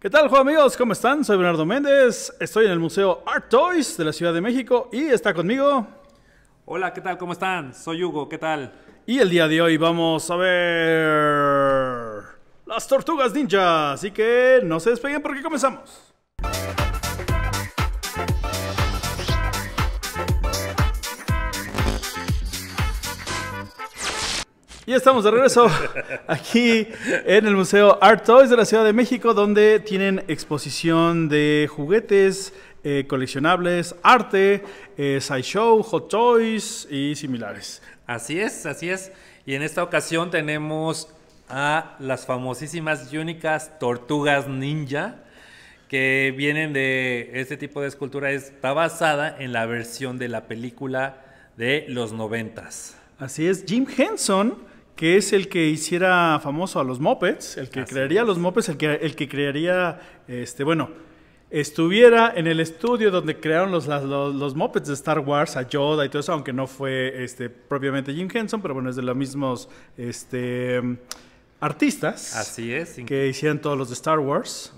¿Qué tal, juego amigos? ¿Cómo están? Soy Bernardo Méndez, estoy en el Museo Art Toys de la Ciudad de México y está conmigo. Hola, ¿qué tal? ¿Cómo están? Soy Hugo, ¿qué tal? Y el día de hoy vamos a ver las tortugas ninja, así que no se despeguen porque comenzamos. Y estamos de regreso aquí en el Museo Art Toys de la Ciudad de México, donde tienen exposición de juguetes, eh, coleccionables, arte, eh, sideshow, hot toys y similares. Así es, así es. Y en esta ocasión tenemos a las famosísimas y únicas tortugas ninja que vienen de este tipo de escultura. Está basada en la versión de la película de los noventas. Así es, Jim Henson que es el que hiciera famoso a los mopeds, el que crearía a los mopeds, el que, el que crearía, este, bueno, estuviera en el estudio donde crearon los, mopeds de Star Wars, a Yoda y todo eso, aunque no fue este, propiamente Jim Henson, pero bueno, es de los mismos este, artistas. Así es. Que hicieron todos los de Star Wars.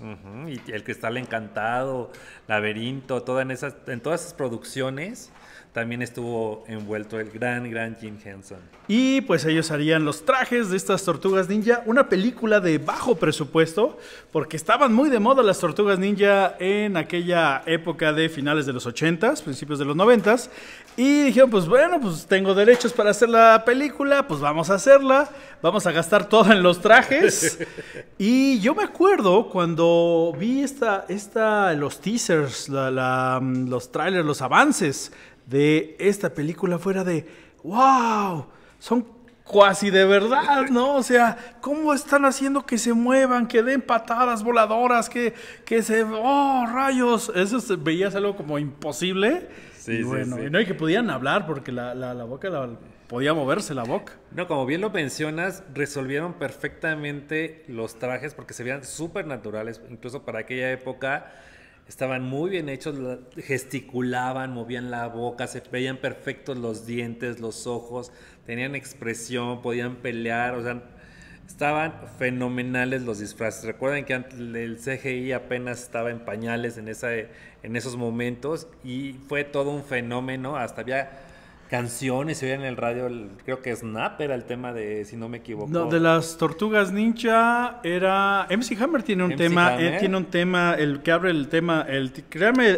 Y el Cristal Encantado, Laberinto, toda en, en todas esas producciones también estuvo envuelto el gran, gran Jim Henson. Y pues ellos harían los trajes de estas tortugas ninja, una película de bajo presupuesto, porque estaban muy de moda las tortugas ninja en aquella época de finales de los 80s, principios de los 90s, y dijeron, pues bueno, pues tengo derechos para hacer la película, pues vamos a hacerla, vamos a gastar todo en los trajes. y yo me acuerdo cuando vi esta, esta los teasers, mm, los trailers, los avances, de esta película fuera de, wow, son cuasi de verdad, ¿no? O sea, ¿cómo están haciendo que se muevan, que den patadas voladoras, que, que se... ¡Oh, rayos! Eso veías algo como imposible. Sí, bueno, sí, Y no, y que podían hablar porque la, boca podía moverse la boca. No, como bien lo mencionas, resolvieron perfectamente los trajes porque se veían súper naturales, incluso para aquella época Estaban muy bien hechos, gesticulaban, movían la boca, se veían perfectos los dientes, los ojos, tenían expresión, podían pelear, o sea, estaban fenomenales los disfraces. Recuerden que el CGI apenas estaba en pañales en, esa, en esos momentos y fue todo un fenómeno, hasta había canciones, se oían en el radio, creo que Snap era el tema de, si no me equivoco. No, de las tortugas ninja era. MC Hammer tiene un tema, tiene un tema, el que abre el tema, el,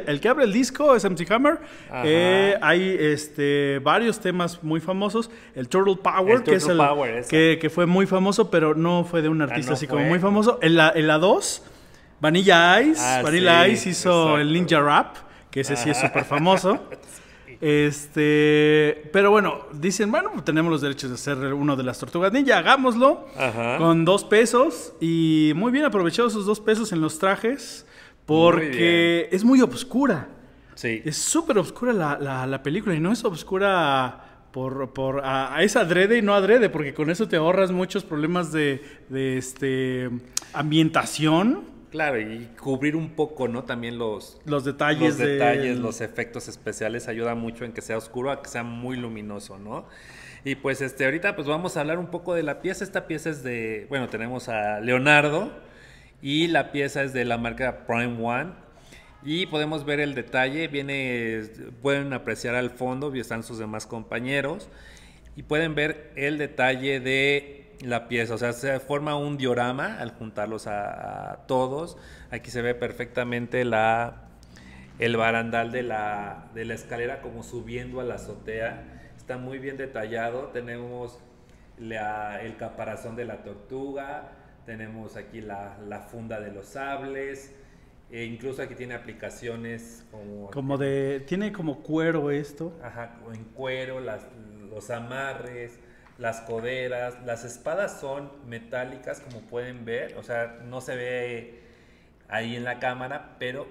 el que abre el disco es MC Hammer. Eh, hay este varios temas muy famosos. El Turtle Power, que es que, fue muy famoso, pero no fue de un ah, artista así como muy famoso. En la 2, Vanilla Ice, ah, Vanilla Ice hizo el Ninja Rap, que ese sí es súper famoso. Este, pero bueno, dicen, bueno, tenemos los derechos de hacer uno de las tortugas ninja, hagámoslo con dos pesos y muy bien aprovechados esos dos pesos en los trajes porque es muy obscura. Sí. Es súper obscura la, película y no es obscura por, por a, es adrede y no adrede porque con eso te ahorras muchos problemas de, de este ambientación. Claro, y cubrir un poco, ¿no? También los, los detalles. Los detalles, los efectos especiales ayuda mucho en que sea oscuro, a que sea muy luminoso, ¿no? Y pues este, ahorita pues vamos a hablar un poco de la pieza. Esta pieza es de, bueno, tenemos a Leonardo y la pieza es de la marca Prime One. Y podemos ver el detalle, viene, pueden apreciar al fondo, están sus demás compañeros y pueden ver el detalle de la pieza, o sea, se forma un diorama al juntarlos a, todos. Aquí se ve perfectamente la, el barandal de la, escalera como subiendo a la azotea. Está muy bien detallado. Tenemos el caparazón de la tortuga, tenemos aquí la, funda de los sables. E incluso aquí tiene aplicaciones como... de... Tiene como cuero esto. Ajá, en cuero, los amarres las coderas, las espadas son metálicas como pueden ver, o sea, no se ve ahí en la cámara, pero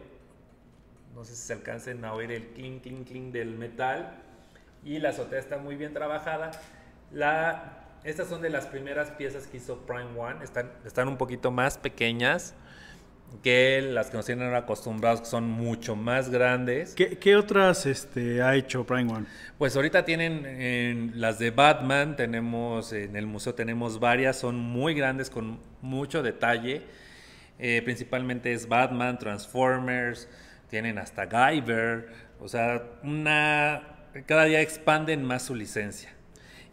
no sé si se alcancen a oír el clink, clink, clink del metal y la azotea está muy bien trabajada. estas son de las primeras piezas que hizo Prime One, están, están un poquito más pequeñas, que las que nos tienen acostumbrados, son mucho más grandes. ¿Qué, otras este, ha hecho Prime One? Pues ahorita tienen las de Batman, tenemos en el museo tenemos varias, son muy grandes con mucho detalle. Eh, principalmente es Batman, Transformers, tienen hasta Guyver, o sea, una, cada día expanden más su licencia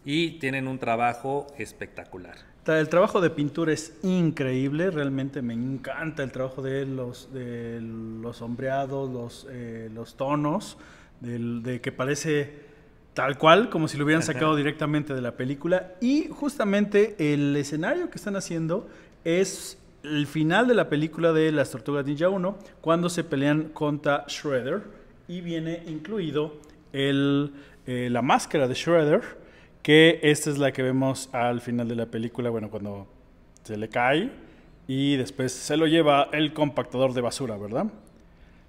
y tienen un trabajo espectacular. El trabajo de pintura es increíble, realmente me encanta el trabajo de los, de los sombreados, los, eh, los tonos, de, que parece tal cual, como si lo hubieran sacado directamente de la película. Y justamente el escenario que están haciendo es el final de la película de Las Tortugas Ninja 1, cuando se pelean contra Shredder y viene incluido eh, la máscara de Shredder que esta es la que vemos al final de la película, bueno, cuando se le cae y después se lo lleva el compactador de basura, ¿verdad?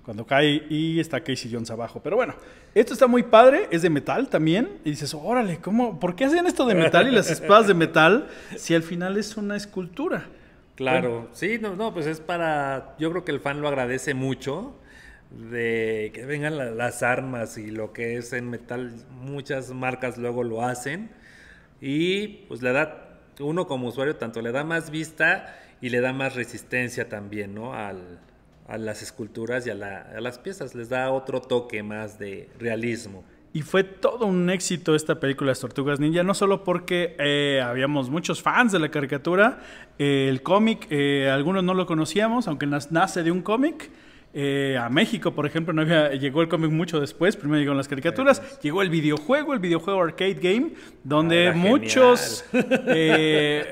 Cuando cae y está Casey Jones abajo. Pero bueno, esto está muy padre, es de metal también. Y dices, órale, ¿cómo? ¿Por qué hacen esto de metal y las espadas de metal si al final es una escultura? Claro, sí, no, no, pues es para, yo creo que el fan lo agradece mucho de que vengan las armas y lo que es en metal, muchas marcas luego lo hacen y pues le da, uno como usuario tanto le da más vista y le da más resistencia también, ¿no? a las esculturas y a, las piezas, les da otro toque más de realismo. Y fue todo un éxito esta película de Tortugas Ninja, no solo porque eh, habíamos muchos fans de la caricatura, eh, el cómic, eh, algunos no lo conocíamos, aunque nace de un cómic, eh, a México, por ejemplo, no había, llegó el cómic mucho después, primero llegaron las caricaturas, pues. llegó el videojuego, el videojuego Arcade Game, donde ah, muchos... Eh,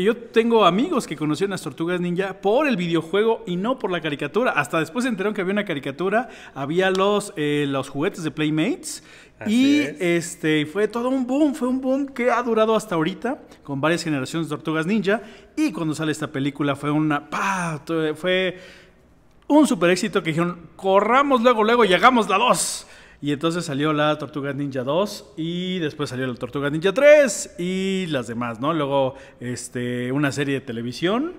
yo tengo amigos que conocieron las tortugas ninja por el videojuego y no por la caricatura. Hasta después se enteraron que había una caricatura, había los, eh, los juguetes de Playmates y este fue todo un boom, fue un boom que ha durado hasta ahorita con varias generaciones de tortugas ninja y cuando sale esta película fue una... ¡pah! Fue un super éxito que dijeron, corramos luego, luego y hagamos la 2. Y entonces salió la Tortuga Ninja 2 y después salió la Tortuga Ninja 3 y las demás, ¿no? Luego este, una serie de televisión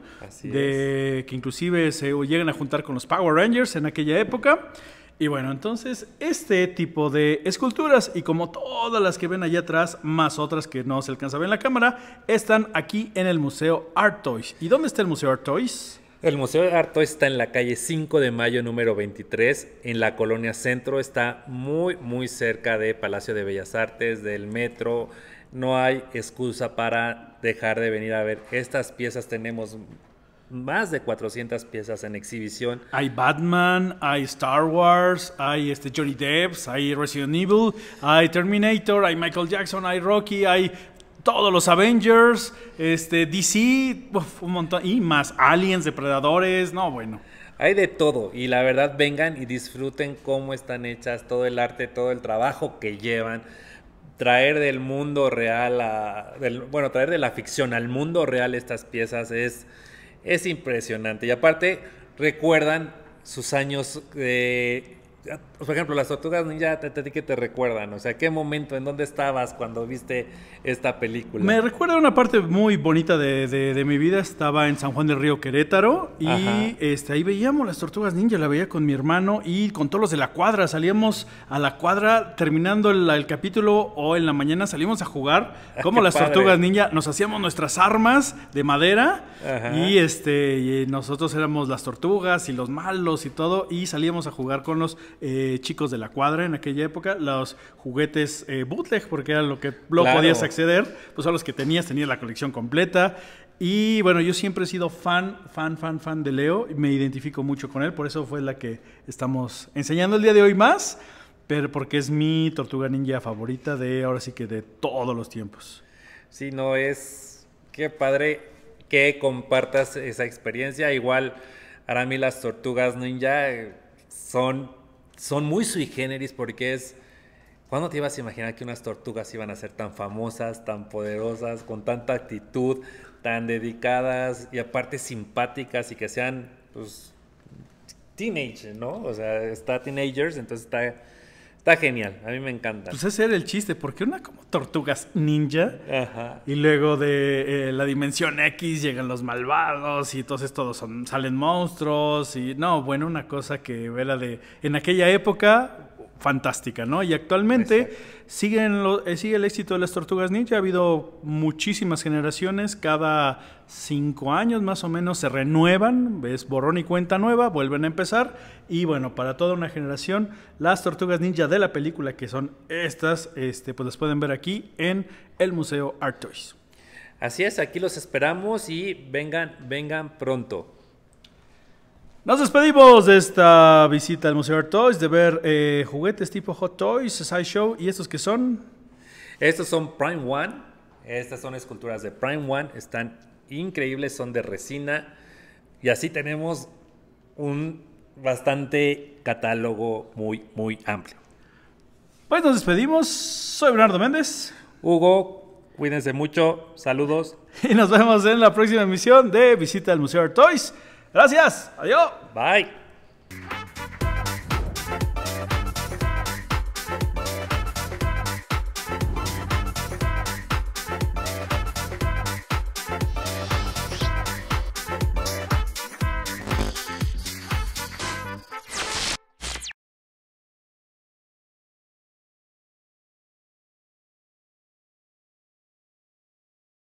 de, que inclusive se llegan a juntar con los Power Rangers en aquella época. Y bueno, entonces este tipo de esculturas y como todas las que ven allá atrás, más otras que no se alcanza a ver en la cámara, están aquí en el Museo Art Toys. ¿Y dónde está el Museo Art Toys? El Museo de Arte está en la calle 5 de Mayo número 23, en la colonia Centro, está muy muy cerca de Palacio de Bellas Artes, del metro. No hay excusa para dejar de venir a ver estas piezas. Tenemos más de 400 piezas en exhibición. Hay Batman, hay Star Wars, hay este Johnny Depp, hay Resident Evil, hay Terminator, hay Michael Jackson, hay Rocky, hay todos los Avengers, este, DC, un montón, y más aliens, depredadores, no, bueno. Hay de todo y la verdad vengan y disfruten cómo están hechas, todo el arte, todo el trabajo que llevan. Traer del mundo real a... bueno, traer de la ficción al mundo real estas piezas es, es impresionante. Y aparte, recuerdan sus años de por ejemplo, las tortugas ninja te, que te recuerdan, o sea, ¿qué momento, en dónde estabas cuando viste esta película? Me recuerda una parte muy bonita de, mi vida, estaba en San Juan del Río Querétaro y este, ahí veíamos las tortugas ninja, la veía con mi hermano y con todos los de la cuadra, salíamos a la cuadra terminando el, capítulo o en la mañana salimos a jugar ah, como las tortugas ninja, nos hacíamos nuestras armas de madera y este nosotros éramos las tortugas y los malos y todo y salíamos a jugar con los eh, chicos de la cuadra en aquella época, los juguetes eh, bootleg, porque era lo que lo podías acceder, pues a los que tenías, tenías la colección completa. Y bueno, yo siempre he sido fan, fan, fan, fan de Leo, me identifico mucho con él, por eso fue la que estamos enseñando el día de hoy más, pero porque es mi tortuga ninja favorita de ahora sí que de todos los tiempos. Sí, no es, qué padre que compartas esa experiencia, igual... Para mí las tortugas ninja eh, son son muy sui generis porque es... ¿Cuándo te ibas a imaginar que unas tortugas iban a ser tan famosas, tan poderosas, con tanta actitud, tan dedicadas y aparte simpáticas y que sean, pues, teenage, ¿no? O sea, está teenagers, entonces está genial, a mí me encanta. Pues ese era el chiste, porque una como tortugas ninja y luego de eh, la dimensión X llegan los malvados y entonces todos salen monstruos y no, bueno, una cosa que era de en aquella época fantástica, ¿no? Y actualmente eh, sigue el éxito de las tortugas ninja, ha habido muchísimas generaciones, cada cinco años más o menos se renuevan, es borrón y cuenta nueva, vuelven a empezar, y bueno, para toda una generación, las tortugas ninja de la película, que son estas, este, pues las pueden ver aquí en el Museo Art Toys. Así es, aquí los esperamos y vengan, vengan pronto. Nos despedimos de esta visita al Museo Art Toys, de ver eh, juguetes tipo Hot Toys, Sideshow y estos que son. Estos son Prime One. Estas son esculturas de Prime One. Están increíbles, son de resina. Y así tenemos un bastante catálogo muy, muy amplio. Pues nos despedimos. Soy Bernardo Méndez. Hugo, cuídense mucho. Saludos. Y nos vemos en la próxima emisión de Visita al Museo Art Toys. Gracias. Adiós. Bye.